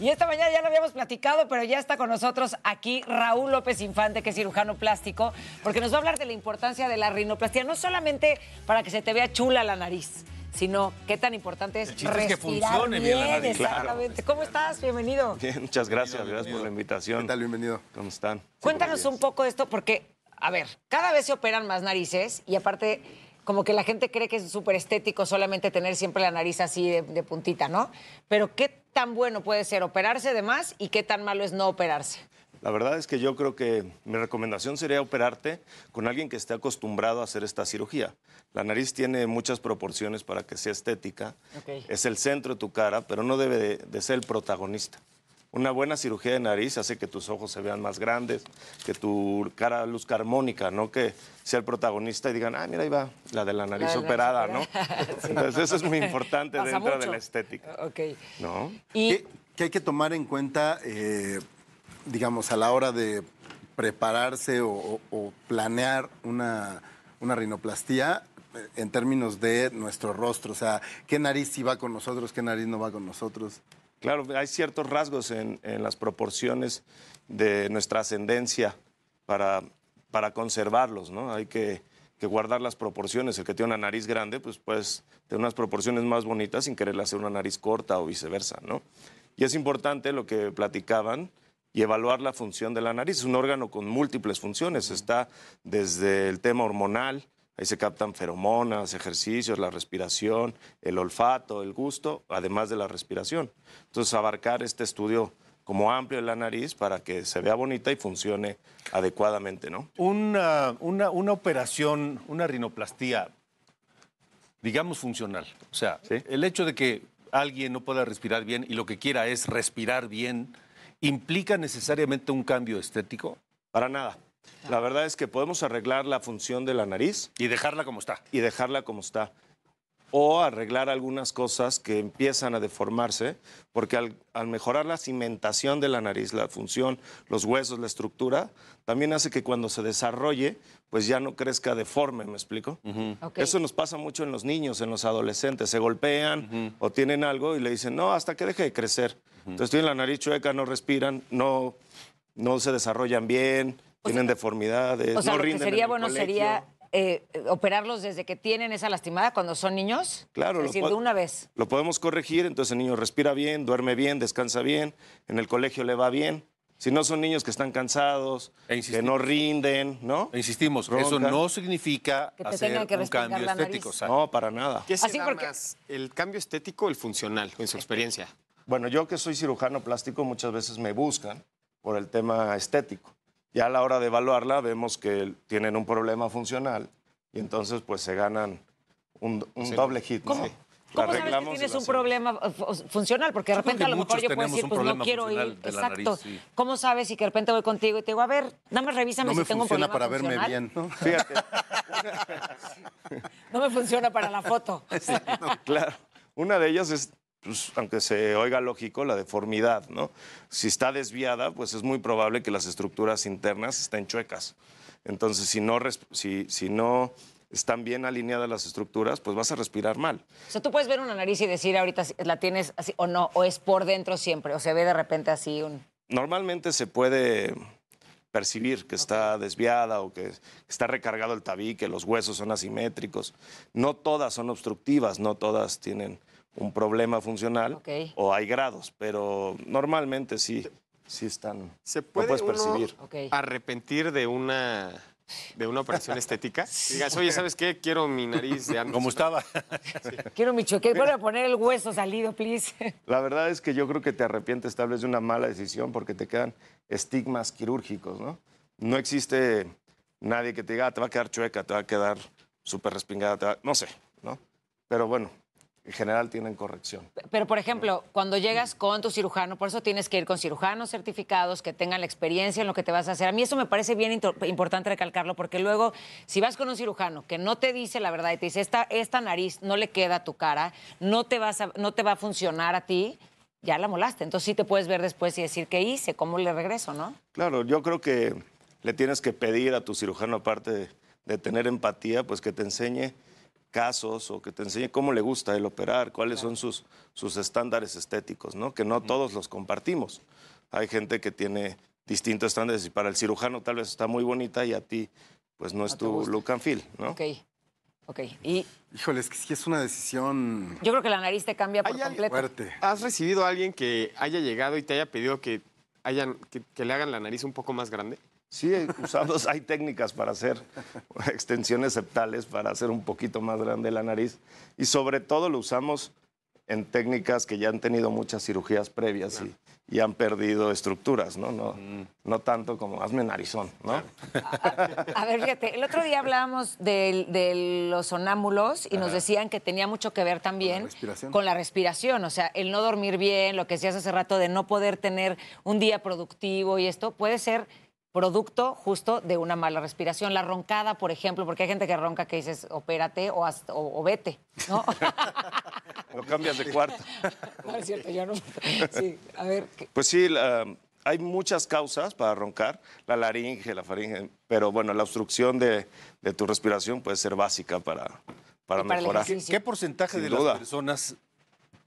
Y esta mañana ya lo habíamos platicado, pero ya está con nosotros aquí Raúl López Infante, que es cirujano plástico, porque nos va a hablar de la importancia de la rinoplastia, no solamente para que se te vea chula la nariz, sino qué tan importante es, respirar que funcione bien, bien exactamente. ¿Cómo estás? Bienvenido. muchas gracias, gracias por la invitación. ¿Qué tal? Bienvenido. ¿Cómo están? Cuéntanos un poco esto porque, a ver, cada vez se operan más narices y aparte como que la gente cree que es súper estético solamente tener siempre la nariz así de, puntita, ¿no? Pero qué tan bueno puede ser operarse de más y qué tan malo es no operarse. La verdad es que yo creo que mi recomendación sería operarte con alguien que esté acostumbrado a hacer esta cirugía. La nariz tiene muchas proporciones para que sea estética. Es el centro de tu cara, pero no debe de ser el protagonista. Una buena cirugía de nariz hace que tus ojos se vean más grandes, que tu cara luzca armónica, ¿no? Que sea el protagonista y digan, ah, mira, ahí va la de la nariz operada, ¿no? Entonces eso es muy importante dentro de la estética. Ok. ¿No? Y... Que, hay que tomar en cuenta, eh, digamos, a la hora de prepararse o, planear una, una rinoplastía, eh, en términos de nuestro rostro, o sea, qué nariz sí va con nosotros, qué nariz no va con nosotros. Claro, hay ciertos rasgos en, las proporciones de nuestra ascendencia para, para conservarlos, ¿no? Hay que, que, guardar las proporciones. El que tiene una nariz grande, pues puede tener unas proporciones más bonitas sin quererle hacer una nariz corta o viceversa, ¿no? Y es importante lo que platicaban y evaluar la función de la nariz. Es un órgano con múltiples funciones. Está desde el tema hormonal, Ahí se captan feromonas, ejercicios, la respiración, el olfato, el gusto, además de la respiración. Entonces, abarcar este estudio como amplio en la nariz para que se vea bonita y funcione adecuadamente, ¿no? Una, operación, una rinoplastía, digamos funcional. O sea, el hecho de que alguien no pueda respirar bien y lo que quiera es respirar bien, ¿implica necesariamente un cambio estético? Para nada. La verdad es que podemos arreglar la función de la nariz. Y dejarla como está. Y dejarla como está. O arreglar algunas cosas que empiezan a deformarse, porque al, mejorar la cimentación de la nariz, la función, los huesos, la estructura, también hace que cuando se desarrolle, pues ya no crezca deforme, ¿me explico? Eso nos pasa mucho en los niños, en los adolescentes. Se golpean o tienen algo y le dicen, no, hasta que deje de crecer. Entonces tienen la nariz chueca, no respiran, no, no se desarrollan bien tienen deformidades. O sea, lo que sería bueno sería eh, operarlos desde que tienen esa lastimada cuando son niños? Claro. Es decir, de una vez. Lo podemos corregir, entonces el niño respira bien, duerme bien, descansa bien, en el colegio le va bien. Si no son niños que están cansados, e que no rinden, ¿no? E insistimos, eso no significa hacer un cambio estético. ¿sabes? No, para nada. ¿Qué Así porque... ¿El cambio estético el funcional, en su experiencia? Bueno, yo que soy cirujano plástico, muchas veces me buscan por el tema estético. Ya a la hora de evaluarla vemos que tienen un problema funcional y entonces pues se ganan un, doble hit. ¿Cómo? Sí. ¿Cómo sabes que tienes un problema funcional? Porque de repente a lo mejor yo puedo decir, pues no quiero ir. Exacto. ¿Cómo sabes si que de repente voy contigo y te digo, a ver, nada más revísame si tengo un problema No me funciona para verme bien. no Fíjate. no me funciona para la foto. claro. Una de ellas es pues, aunque se oiga lógico, la deformidad, ¿no? Si está desviada, pues es muy probable que las estructuras internas estén chuecas. Entonces, si no, si, no están bien alineadas las estructuras, pues vas a respirar mal. O sea, tú puedes ver una nariz y decir ahorita la tienes así o no, o es por dentro siempre, o se ve de repente así un... Normalmente se puede percibir que está desviada o que está recargado el tabique, los huesos son asimétricos. No todas son obstructivas, no todas tienen un problema funcional o hay grados, pero normalmente sí, sí están. ¿Se puede arrepentir de una de una operación estética. Digas, oye, ¿sabes qué? Quiero mi nariz de Como estaba. Quiero mi choque. a poner el hueso salido, please. La verdad es que yo creo que te arrepientes tal vez de una mala decisión porque te quedan estigmas quirúrgicos, ¿no? No existe nadie que te diga, ah, te va a quedar chueca, te va a quedar súper respingada, no sé, ¿no? Pero bueno, en general tienen corrección. Pero, por ejemplo, cuando llegas con tu cirujano, por eso tienes que ir con cirujanos certificados que tengan la experiencia en lo que te vas a hacer. A mí eso me parece bien importante recalcarlo, porque luego, si vas con un cirujano que no te dice la verdad y te dice, esta, nariz no le queda a tu cara, no te, vas no te va a funcionar a ti, ya la molaste. Entonces sí te puedes ver después y decir, ¿qué hice? ¿Cómo le regreso? ¿no? Claro, yo creo que le tienes que pedir a tu cirujano, aparte de tener empatía, pues que te enseñe casos o que te enseñe cómo le gusta el operar, cuáles son sus, sus estándares estéticos, ¿no? que no todos los compartimos. Hay gente que tiene distintos estándares y para el cirujano tal vez está muy bonita y a ti pues no es tu look and feel. ¿no? Ok, ok. Y... Híjole, es que sí es una decisión... Yo creo que la nariz te cambia por completo. ¿Has recibido a alguien que haya llegado y te haya pedido que, hayan, que le hagan la nariz un poco más grande? Sí, usamos hay técnicas para hacer extensiones septales, para hacer un poquito más grande la nariz. Y sobre todo lo usamos en técnicas que ya han tenido muchas cirugías previas y, han perdido estructuras, ¿no? No, mm. no tanto como hazme narizón, ¿no? A, ver, fíjate, el otro día hablábamos de, los sonámbulos y nos decían que tenía mucho que ver también con la, con la, respiración, o sea, el no dormir bien, lo que decías hace rato de no poder tener un día productivo y esto puede ser producto justo de una mala respiración. La roncada, por ejemplo, porque hay gente que ronca que dices, opérate o, o, vete, ¿no? lo cambias de cuarto. No, es cierto, yo no. Pues sí, hay muchas causas para roncar, la laringe, la faringe, pero bueno, la obstrucción de, tu respiración puede ser básica para, para, mejorar. ¿Qué, porcentaje de las personas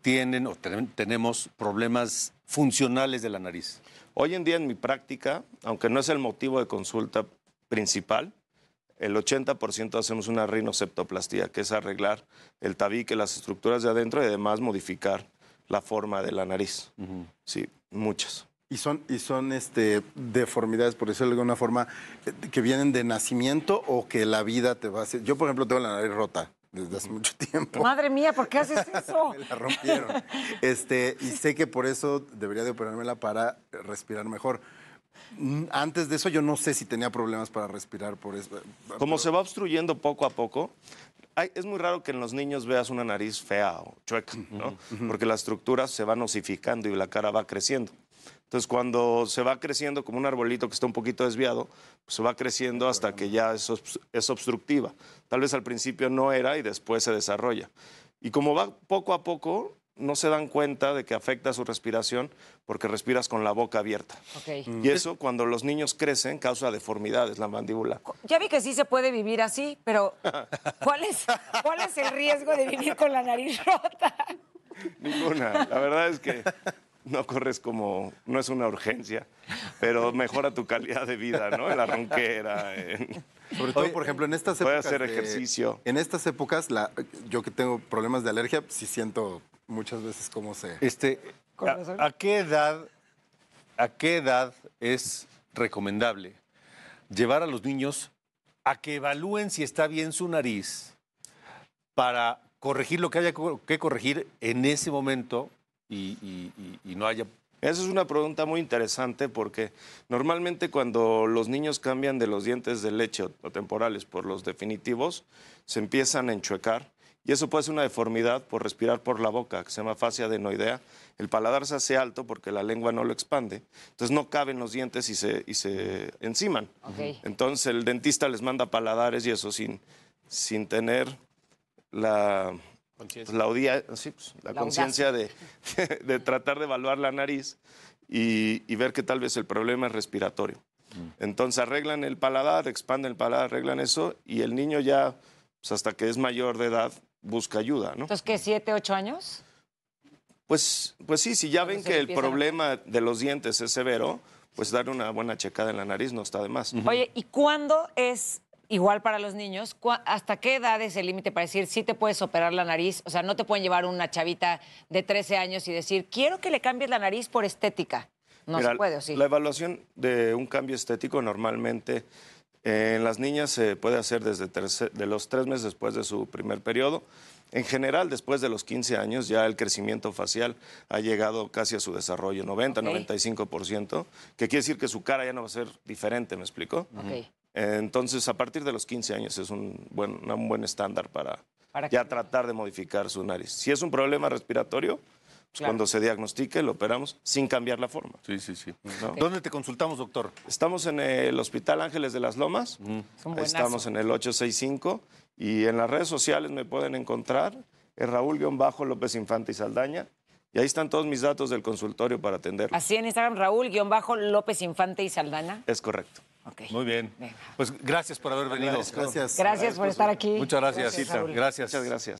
tienen o tenemos problemas funcionales de la nariz? Hoy en día en mi práctica, aunque no es el motivo de consulta principal, el 80% hacemos una rinoceptoplastía, que es arreglar el tabique, las estructuras de adentro y además modificar la forma de la nariz. Sí, muchas. Y son, y son este, deformidades, por decirlo de alguna forma, que vienen de nacimiento o que la vida te va a hacer. Yo, por ejemplo, tengo la nariz rota desde hace mucho tiempo. Madre mía, ¿por qué haces eso? me la rompieron. Este, y sé que por eso debería de operármela para respirar mejor. Mm, antes de eso yo no sé si tenía problemas para respirar por eso. Como se va obstruyendo poco a poco, es muy raro que en los niños veas una nariz fea o chueca, ¿no? Porque la estructura se va nosificando y la cara va creciendo. Entonces, cuando se va creciendo como un arbolito que está un poquito desviado, pues, se va creciendo hasta que ya es, es obstructiva. Tal vez al principio no era y después se desarrolla. Y como va poco a poco, no se dan cuenta de que afecta su respiración porque respiras con la boca abierta. Y eso cuando los niños crecen causa deformidades, la mandíbula. Ya vi que sí se puede vivir así, pero ¿cuál es, cuál es el riesgo de vivir con la nariz rota? Ninguna. La verdad es que no corres como, no es una urgencia, pero mejora tu calidad de vida, ¿no? En la ronquera. Sobre todo, por ejemplo, en estas épocas. hacer ejercicio. en estas épocas, yo que tengo problemas de alergia, sí siento muchas veces como se. Este, qué edad, ¿A qué edad es recomendable llevar a los niños a que evalúen si está bien su nariz para corregir lo que haya que corregir en ese momento y, no haya... Esa es una pregunta muy interesante porque normalmente cuando los niños cambian de los dientes de leche o temporales por los definitivos, se empiezan a enchuecar y eso puede ser una deformidad por respirar por la boca, que se llama fascia adenoidea. El paladar se hace alto porque la lengua no lo expande, entonces no caben los dientes y se, y se enciman. Entonces el dentista les manda paladares y eso sin, sin tener la pues, la, sí, pues, la, conciencia de, tratar de evaluar la nariz y, ver que tal vez el problema es respiratorio. Mm. Entonces arreglan el paladar, expanden el paladar, arreglan eso y el niño ya, pues, hasta que es mayor de edad, busca ayuda. ¿no? Entonces, ¿qué? ¿Siete, ocho años? Pues, pues sí, si ya ven que el problema de los dientes es severo, pues dar una buena checada en la nariz no está de más. Oye, ¿y cuándo es igual para los niños, ¿hasta qué edad es el límite para decir si te puedes operar la nariz? O sea, no te pueden llevar una chavita de 13 años y decir, quiero que le cambies la nariz por estética. No se puede, sí? La evaluación de un cambio estético normalmente eh, en las niñas se puede hacer desde de los tres meses después de su primer periodo. En general, después de los 15 años, ya el crecimiento facial ha llegado casi a su desarrollo, 90, 95%, que quiere decir que su cara ya no va a ser diferente, ¿me explico? Okay. Entonces, a partir de los 15 años es un buen, un buen estándar para, ya tratar de modificar su nariz. Si es un problema respiratorio, pues cuando se diagnostique lo operamos sin cambiar la forma. Sí, sí, sí. ¿Dónde te consultamos, doctor? Estamos en el Hospital Ángeles de las Lomas, estamos en el 865 y en las redes sociales me pueden encontrar, es Raúl-López Infante y Saldaña. Y ahí están todos mis datos del consultorio para atender. Así en Instagram, Raúl-López Infante y Saldaña. Es correcto. Muy bien. Pues gracias por haber venido. Gracias. Gracias, por estar aquí. Muchas gracias, gracias. Muchas gracias.